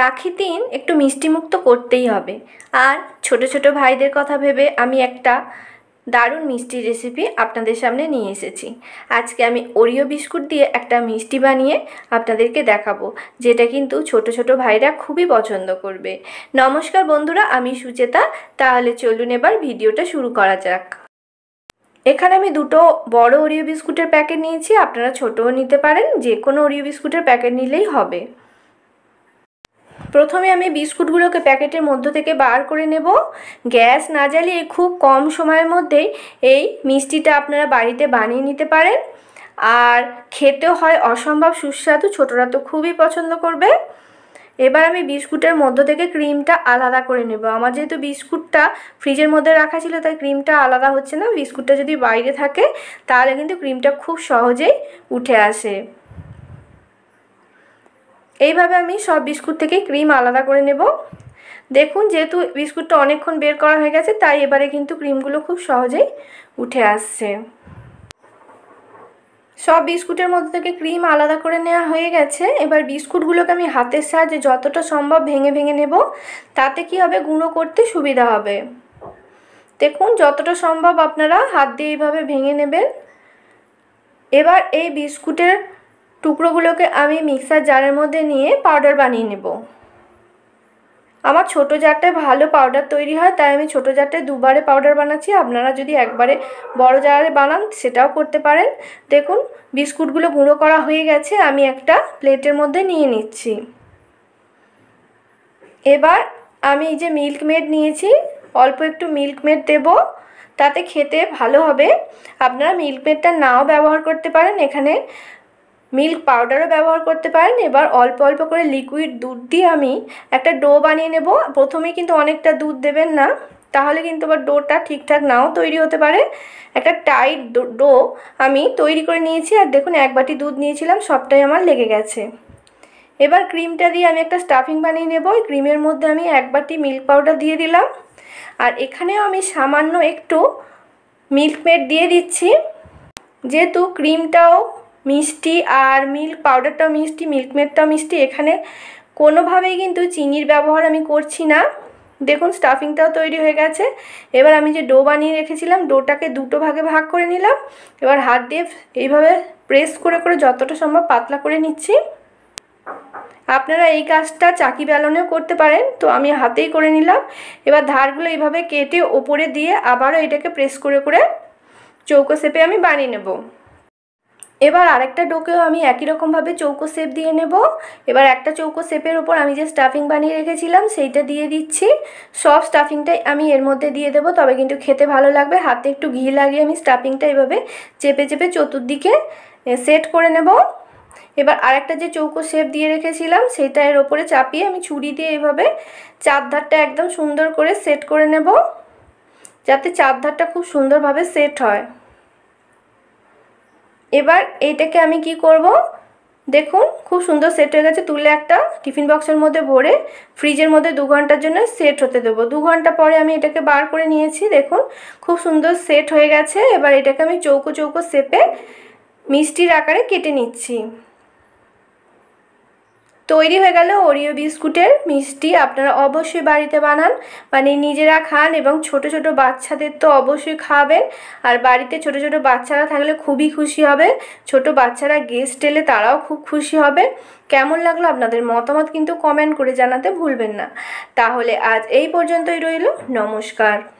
রাখি দিন একটু মিষ্টিমুক্ত করতেই হবে আর ছোট ছোট ভাইদের কথা ভেবে আমি একটা দারুণ মিষ্টি রেসিপি আপনাদের সামনে নিয়ে এসেছি আজকে আমি ওরিও বিস্কুট দিয়ে একটা মিষ্টি বানিয়ে আপনাদেরকে দেখাবো যেটা কিন্তু ছোট ছোট ভাইরা খুবই পছন্দ করবে নমস্কার বন্ধুরা আমি সুচেতা তাহলে চলুন এবার ভিডিওটা শুরু করা যাক এখানে আমি দুটো বড় ওরিও বিস্কুটের প্যাকেট নিয়েছি আপনারা ছোটও নিতে পারেন যে কোনো ওরিও বিস্কুটের প্যাকেট নিলেই হবে প্রথমে আমি বিস্কুটগুলোকে প্যাকেটের মধ্য থেকে বার করে নেব গ্যাস না জ্বালিয়ে খুব কম সময়ের মধ্যেই এই মিষ্টিটা আপনারা বাড়িতে বানিয়ে নিতে পারেন আর খেতে হয় অসম্ভব সুস্বাদু ছোটরা তো খুবই পছন্দ করবে এবার আমি বিস্কুটের মধ্য থেকে ক্রিমটা আলাদা করে নেব আমার যেহেতু বিস্কুটটা ফ্রিজের মধ্যে রাখা ছিল তাই ক্রিমটা আলাদা হচ্ছে না বিস্কুটটা যদি বাইরে থাকে তাহলে কিন্তু ক্রিমটা খুব সহজেই উঠে আসে এইভাবে আমি সব বিস্কুট থেকে ক্রিম আলাদা করে নেব দেখুন যেহেতু বিস্কুটটা অনেকক্ষণ বের করা হয়ে গেছে তাই এবারে কিন্তু ক্রিমগুলো খুব সহজেই উঠে আসছে সব বিস্কুটের মধ্যে থেকে ক্রিম আলাদা করে নেওয়া হয়ে গেছে এবার বিস্কুটগুলোকে আমি হাতের সাহায্যে যতটা সম্ভব ভেঙে ভেঙে নেব তাতে কি হবে গুঁড়ো করতে সুবিধা হবে দেখুন যতটা সম্ভব আপনারা হাত দিয়ে এইভাবে ভেঙে নেবেন এবার এই বিস্কুটের টুকরোগুলোকে আমি মিক্সার জারের মধ্যে নিয়ে পাউডার বানিয়ে নেব আমার ছোটো জারটায় ভালো পাউডার তৈরি হয় তাই আমি ছোটো জারটায় দুবারে পাউডার বানাচ্ছি আপনারা যদি একবারে বড় জারে বানান সেটাও করতে পারেন দেখুন বিস্কুটগুলো গুঁড়ো করা হয়ে গেছে আমি একটা প্লেটের মধ্যে নিয়ে নিচ্ছি এবার আমি এই যে মিল্ক মেড নিয়েছি অল্প একটু মিল্ক মেড দেবো তাতে খেতে ভালো হবে আপনারা মিল্ক মেডটা নাও ব্যবহার করতে পারেন এখানে মিল্ক পাউডারও ব্যবহার করতে পারেন এবার অল্প অল্প করে লিকুইড দুধ দিয়ে আমি একটা ডো বানিয়ে নেব প্রথমে কিন্তু অনেকটা দুধ দেবেন না তাহলে কিন্তু আবার ডোটা ঠিকঠাক নাও তৈরি হতে পারে একটা টাইট ডো আমি তৈরি করে নিয়েছি আর দেখুন এক বাটি দুধ নিয়েছিলাম সবটাই আমার লেগে গেছে এবার ক্রিমটা দিয়ে আমি একটা স্টাফিং বানিয়ে নেব ওই ক্রিমের মধ্যে আমি এক বাটি মিল্ক পাউডার দিয়ে দিলাম আর এখানেও আমি সামান্য একটু মিল্ক মেড দিয়ে দিচ্ছি যেহেতু ক্রিমটাও মিষ্টি আর মিল্ক পাউডারটাও মিষ্টি মিল্ক মেডটাও মিষ্টি এখানে কোনোভাবেই কিন্তু চিনির ব্যবহার আমি করছি না দেখুন স্টাফিংটাও তৈরি হয়ে গেছে এবার আমি যে ডো বানিয়ে রেখেছিলাম ডোটাকে দুটো ভাগে ভাগ করে নিলাম এবার হাত দিয়ে এইভাবে প্রেস করে করে যতটা সম্ভব পাতলা করে নিচ্ছি আপনারা এই কাজটা চাকি বেলনেও করতে পারেন তো আমি হাতেই করে নিলাম এবার ধারগুলো এইভাবে কেটে ওপরে দিয়ে আবারও এটাকে প্রেস করে করে চৌকো শেপে আমি বানিয়ে নেবো এবার আরেকটা ডোকেও আমি একই রকমভাবে চৌকো শেপ দিয়ে নেব এবার একটা চৌকো শেপের ওপর আমি যে স্টাফিং বানিয়ে রেখেছিলাম সেইটা দিয়ে দিচ্ছি সব স্টাফিংটাই আমি এর মধ্যে দিয়ে দেবো তবে কিন্তু খেতে ভালো লাগবে হাতে একটু ঘি লাগিয়ে আমি স্টাফিংটা এভাবে চেপে চেপে চতুর্দিকে সেট করে নেব এবার আরেকটা যে চৌকো শেপ দিয়ে রেখেছিলাম সেটা এর ওপরে চাপিয়ে আমি ছুরি দিয়ে এভাবে চারধারটা একদম সুন্দর করে সেট করে নেব যাতে চারধারটা খুব সুন্দরভাবে সেট হয় এবার এইটাকে আমি কি করব দেখুন খুব সুন্দর সেট হয়ে গেছে তুলে একটা টিফিন বক্সের মধ্যে ভরে ফ্রিজের মধ্যে দু ঘন্টার জন্য সেট হতে দেবো দু ঘন্টা পরে আমি এটাকে বার করে নিয়েছি দেখুন খুব সুন্দর সেট হয়ে গেছে এবার এটাকে আমি চৌকো চৌকো সেপে মিষ্টির আকারে কেটে নিচ্ছি তৈরি হয়ে গেল ওরিও বিস্কুটের মিষ্টি আপনারা অবশ্যই বাড়িতে বানান মানে নিজেরা খান এবং ছোট ছোট বাচ্চাদের তো অবশ্যই খাবেন আর বাড়িতে ছোট ছোট বাচ্চারা থাকলে খুবই খুশি হবে ছোট বাচ্চারা গেস্ট এলে তারাও খুব খুশি হবে কেমন লাগলো আপনাদের মতামত কিন্তু কমেন্ট করে জানাতে ভুলবেন না তাহলে আজ এই পর্যন্তই রইল নমস্কার